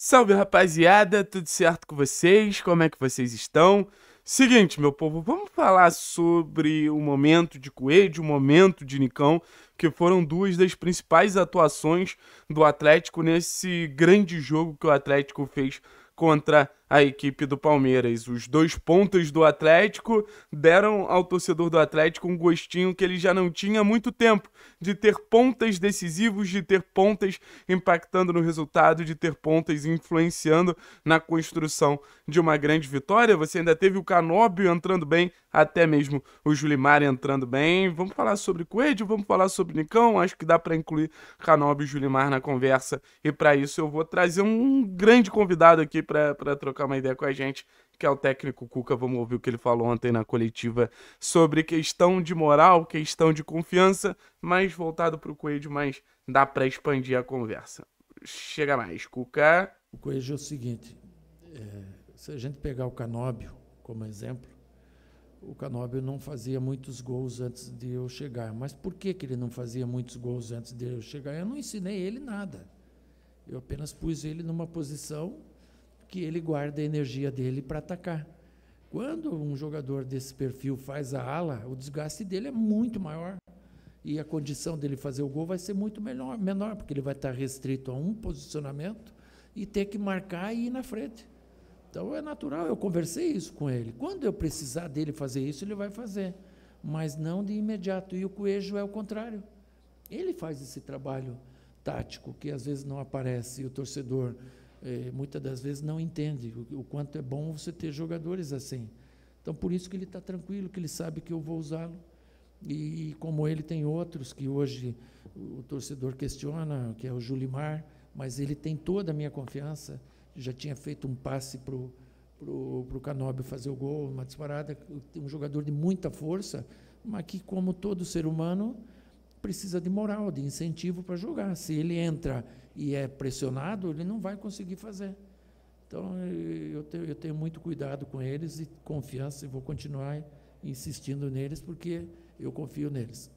Salve rapaziada, tudo certo com vocês? Como é que vocês estão? Seguinte, meu povo, vamos falar sobre o momento de Coelho, o momento de Nicão, que foram duas das principais atuações do Atlético nesse grande jogo que o Atlético fez contra a equipe do Palmeiras. Os dois pontos do Atlético deram ao torcedor do Atlético um gostinho que ele já não tinha há muito tempo de ter pontas decisivos, de ter pontas impactando no resultado, de ter pontas influenciando na construção de uma grande vitória. Você ainda teve o Canóbio entrando bem, até mesmo o Julimar entrando bem. Vamos falar sobre Coelho, vamos falar sobre Nicão. Acho que dá para incluir Canóbio e Julimar na conversa. E para isso eu vou trazer um grande convidado aqui para trocar trocar uma ideia com a gente, que é o técnico Cuca. Vamos ouvir o que ele falou ontem na coletiva sobre questão de moral, questão de confiança, mais voltado para o Coelho, mas dá para expandir a conversa. Chega mais, Cuca. O Coelho é o seguinte: é, se a gente pegar o Canóbio como exemplo, o Canóbio não fazia muitos gols antes de eu chegar. Mas por que, que ele não fazia muitos gols antes de eu chegar? Eu não ensinei ele nada. Eu apenas pus ele numa posição que ele guarda a energia dele para atacar. Quando um jogador desse perfil faz a ala, o desgaste dele é muito maior e a condição dele fazer o gol vai ser muito melhor, menor, porque ele vai estar restrito a um posicionamento e ter que marcar e ir na frente. Então é natural, eu conversei isso com ele. Quando eu precisar dele fazer isso, ele vai fazer, mas não de imediato. E o Coelho é o contrário. Ele faz esse trabalho tático que às vezes não aparece e o torcedor é, muitas das vezes não entende o, o, quanto é bom você ter jogadores assim. Então, por isso que ele está tranquilo, que ele sabe que eu vou usá-lo. E, e, como ele, tem outros que hoje o, o torcedor questiona, que é o Julimar, mas ele tem toda a minha confiança. Já tinha feito um passe para o pro o fazer o gol, uma disparada, um jogador de muita força, mas que, como todo ser humano, precisa de moral, de incentivo para jogar. Se ele entra e é pressionado, ele não vai conseguir fazer. Então, eu tenho, eu tenho muito cuidado com eles e confiança, e vou continuar insistindo neles, porque eu confio neles.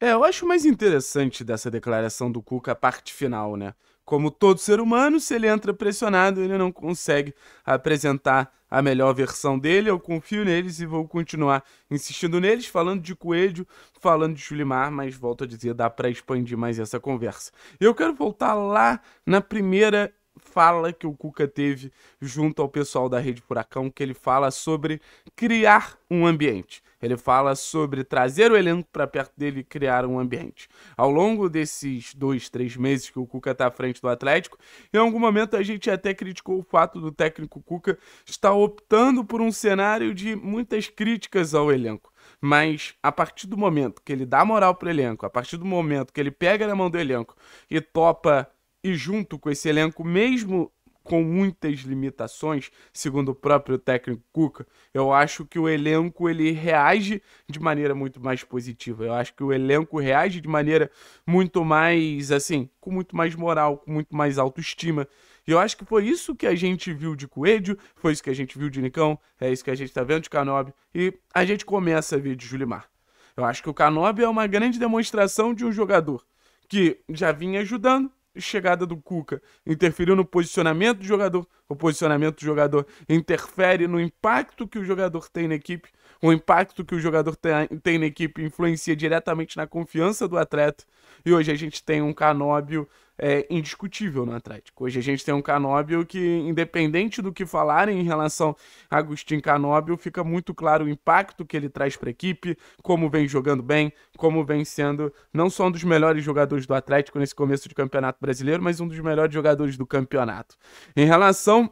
É, eu acho mais interessante dessa declaração do Cuca a parte final, né? Como todo ser humano, se ele entra pressionado, ele não consegue apresentar a melhor versão dele. Eu confio neles e vou continuar insistindo neles, falando de Coelho, falando de Julimar, mas volto a dizer, dá para expandir mais essa conversa. Eu quero voltar lá na primeira fala que o Cuca teve junto ao pessoal da Rede Furacão, que ele fala sobre criar um ambiente. Ele fala sobre trazer o elenco para perto dele e criar um ambiente. Ao longo desses dois, três meses que o Cuca está à frente do Atlético, em algum momento a gente até criticou o fato do técnico Cuca estar optando por um cenário de muitas críticas ao elenco. Mas a partir do momento que ele dá moral para o elenco, a partir do momento que ele pega na mão do elenco e topa e junto com esse elenco, mesmo com muitas limitações, segundo o próprio técnico Cuca, eu acho que o elenco ele reage de maneira muito mais positiva. Eu acho que o elenco reage de maneira muito mais assim, com muito mais moral, com muito mais autoestima. E eu acho que foi isso que a gente viu de Coelho, foi isso que a gente viu de Nicão, é isso que a gente está vendo de Canob e a gente começa a ver de Julimar. Eu acho que o Canob é uma grande demonstração de um jogador que já vinha ajudando, chegada do Cuca interferiu no posicionamento do jogador, o posicionamento do jogador interfere no impacto que o jogador tem na equipe, o impacto que o jogador tem na equipe influencia diretamente na confiança do atleta. E hoje a gente tem um Canóbio é, indiscutível no Atlético. Hoje a gente tem um Canóbio que, independente do que falarem em relação a Agostinho Canóbio, fica muito claro o impacto que ele traz para a equipe, como vem jogando bem, como vem sendo não só um dos melhores jogadores do Atlético nesse começo de Campeonato Brasileiro, mas um dos melhores jogadores do campeonato. Em relação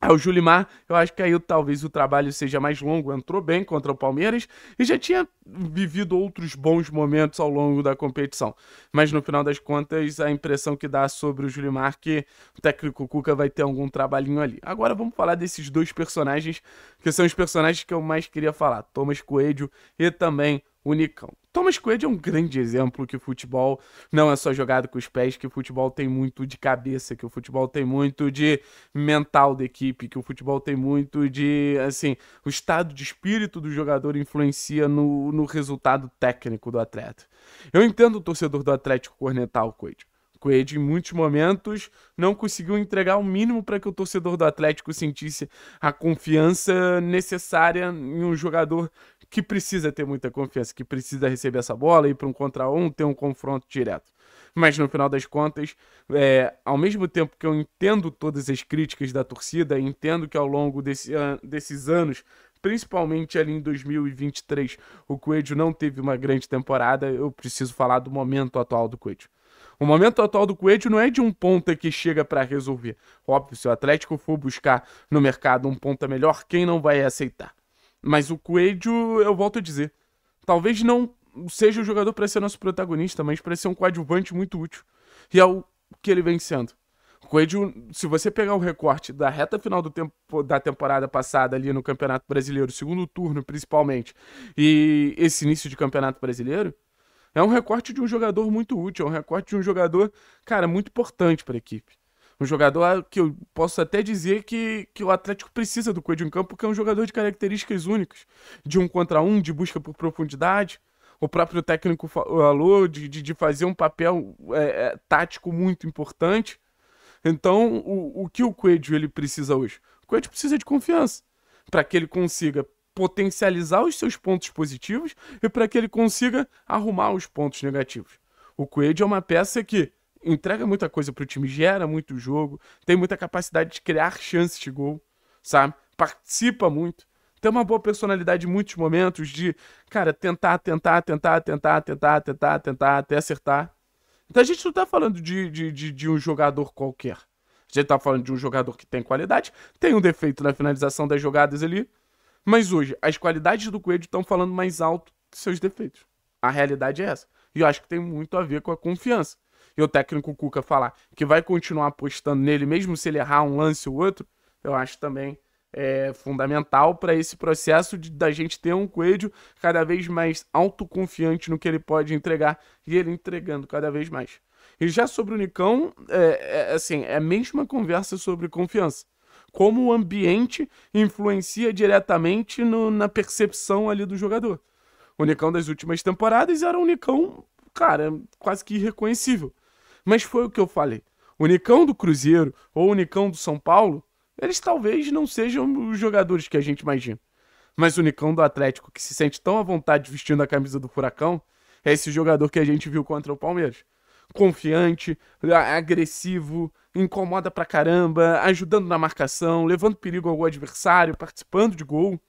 Aí é, o Julimar, eu acho que aí talvez o trabalho seja mais longo, entrou bem contra o Palmeiras e já tinha vivido outros bons momentos ao longo da competição. Mas no final das contas, a impressão que dá sobre o Julimar que o técnico Cuca vai ter algum trabalhinho ali. Agora vamos falar desses dois personagens, que são os personagens que eu mais queria falar, Thomas Coelho e também unicão. Thomas Coelho é um grande exemplo que o futebol não é só jogado com os pés, que o futebol tem muito de cabeça, que o futebol tem muito de mental da equipe, que o futebol tem muito de, assim, o estado de espírito do jogador influencia no, no resultado técnico do atleta. Eu entendo o torcedor do Atlético cornetar o Coelho. em muitos momentos, não conseguiu entregar o mínimo para que o torcedor do Atlético sentisse a confiança necessária em um jogador que precisa ter muita confiança, que precisa receber essa bola, ir para um contra um, ter um confronto direto. Mas no final das contas, é, ao mesmo tempo que eu entendo todas as críticas da torcida, entendo que ao longo desse, desses anos, principalmente ali em 2023, o Coelho não teve uma grande temporada, eu preciso falar do momento atual do Coelho. O momento atual do Coelho não é de um ponta que chega para resolver. Óbvio, se o Atlético for buscar no mercado um ponta melhor, quem não vai aceitar? Mas o Coelho, eu volto a dizer, talvez não seja o jogador para ser nosso protagonista, mas para ser um coadjuvante muito útil. E é o que ele vem sendo. O Coelho, se você pegar o recorte da reta final do tempo, da temporada passada ali no Campeonato Brasileiro, segundo turno principalmente, e esse início de Campeonato Brasileiro, é um recorte de um jogador muito útil, é um recorte de um jogador, cara, muito importante para a equipe. Um jogador ah, que eu posso até dizer que, que o Atlético precisa do Coelho em campo, porque é um jogador de características únicas, de um contra um, de busca por profundidade. O próprio técnico falou de, de, de fazer um papel é, é, tático muito importante. Então, o, o que o Coelho ele precisa hoje? O Coelho precisa de confiança para que ele consiga potencializar os seus pontos positivos e para que ele consiga arrumar os pontos negativos. O Coelho é uma peça que entrega muita coisa pro time, gera muito jogo, tem muita capacidade de criar chances de gol, sabe? Participa muito. Tem uma boa personalidade em muitos momentos de, cara, tentar, tentar, tentar, tentar, tentar, tentar, tentar, até acertar. Então a gente não tá falando de, de, de, de um jogador qualquer. A gente tá falando de um jogador que tem qualidade, tem um defeito na finalização das jogadas ali, mas hoje as qualidades do Coelho estão falando mais alto que seus defeitos. A realidade é essa. E eu acho que tem muito a ver com a confiança e o técnico Cuca falar que vai continuar apostando nele, mesmo se ele errar um lance ou outro, eu acho também é, fundamental para esse processo de, da gente ter um Coelho cada vez mais autoconfiante no que ele pode entregar e ele entregando cada vez mais. E já sobre o Nicão, é, é, assim, é a mesma conversa sobre confiança. Como o ambiente influencia diretamente no, na percepção ali do jogador. O Nicão das últimas temporadas era um Nicão, cara, quase que irreconhecível. Mas foi o que eu falei. O Nicão do Cruzeiro ou o Nicão do São Paulo, eles talvez não sejam os jogadores que a gente imagina. Mas o Nicão do Atlético, que se sente tão à vontade vestindo a camisa do Furacão, é esse jogador que a gente viu contra o Palmeiras. Confiante, agressivo, incomoda pra caramba, ajudando na marcação, levando perigo ao adversário, participando de gol.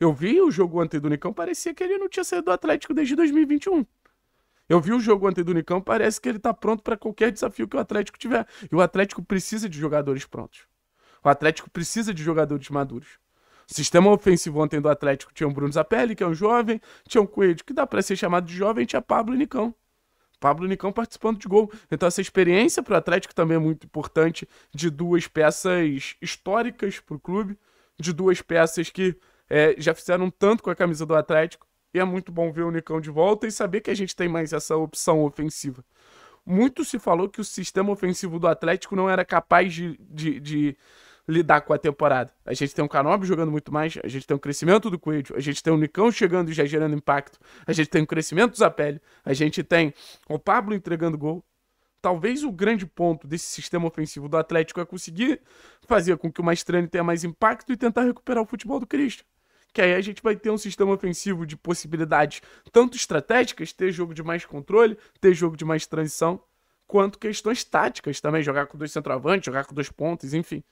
Eu vi o jogo ontem do Nicão, parecia que ele não tinha saído do Atlético desde 2021. Eu vi o jogo ontem do Unicamp, parece que ele está pronto para qualquer desafio que o Atlético tiver. E o Atlético precisa de jogadores prontos. O Atlético precisa de jogadores maduros. O sistema ofensivo ontem do Atlético tinha o Bruno Zapelli, que é um jovem, tinha o um Coelho, que dá para ser chamado de jovem, tinha Pablo e Nicão. Pablo Nicão participando de gol. Então, essa experiência para o Atlético também é muito importante, de duas peças históricas para o clube, de duas peças que é, já fizeram tanto com a camisa do Atlético. E é muito bom ver o Nicão de volta e saber que a gente tem mais essa opção ofensiva. Muito se falou que o sistema ofensivo do Atlético não era capaz de, de, de lidar com a temporada. A gente tem o Canobi jogando muito mais, a gente tem o crescimento do Coelho, a gente tem o Nicão chegando e já gerando impacto, a gente tem o crescimento do Zapelli, a gente tem o Pablo entregando gol. Talvez o grande ponto desse sistema ofensivo do Atlético é conseguir fazer com que o Mastrani tenha mais impacto e tentar recuperar o futebol do Cristo que aí a gente vai ter um sistema ofensivo de possibilidades tanto estratégicas, ter jogo de mais controle, ter jogo de mais transição, quanto questões táticas também, jogar com dois centroavantes, jogar com dois pontos, enfim.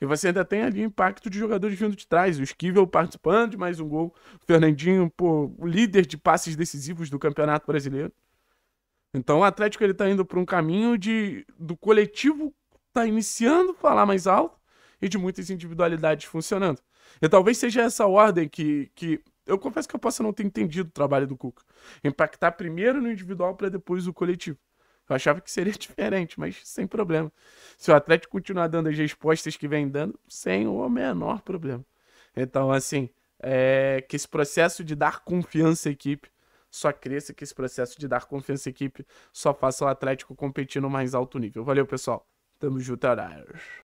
E você ainda tem ali o impacto de jogadores vindo de trás. O Esquivel participando de mais um gol. O Fernandinho, pô, o líder de passes decisivos do Campeonato Brasileiro. Então o Atlético ele tá indo para um caminho de do coletivo tá iniciando a falar mais alto e de muitas individualidades funcionando. E talvez seja essa ordem que, que eu confesso que eu possa não ter entendido o trabalho do Cuca. Impactar primeiro no individual para depois o coletivo. Eu achava que seria diferente, mas sem problema. Se o Atlético continuar dando as respostas que vem dando, sem o menor problema. Então, assim, é que esse processo de dar confiança à equipe só cresça, que esse processo de dar confiança à equipe só faça o Atlético competir no mais alto nível. Valeu, pessoal. Tamo junto, é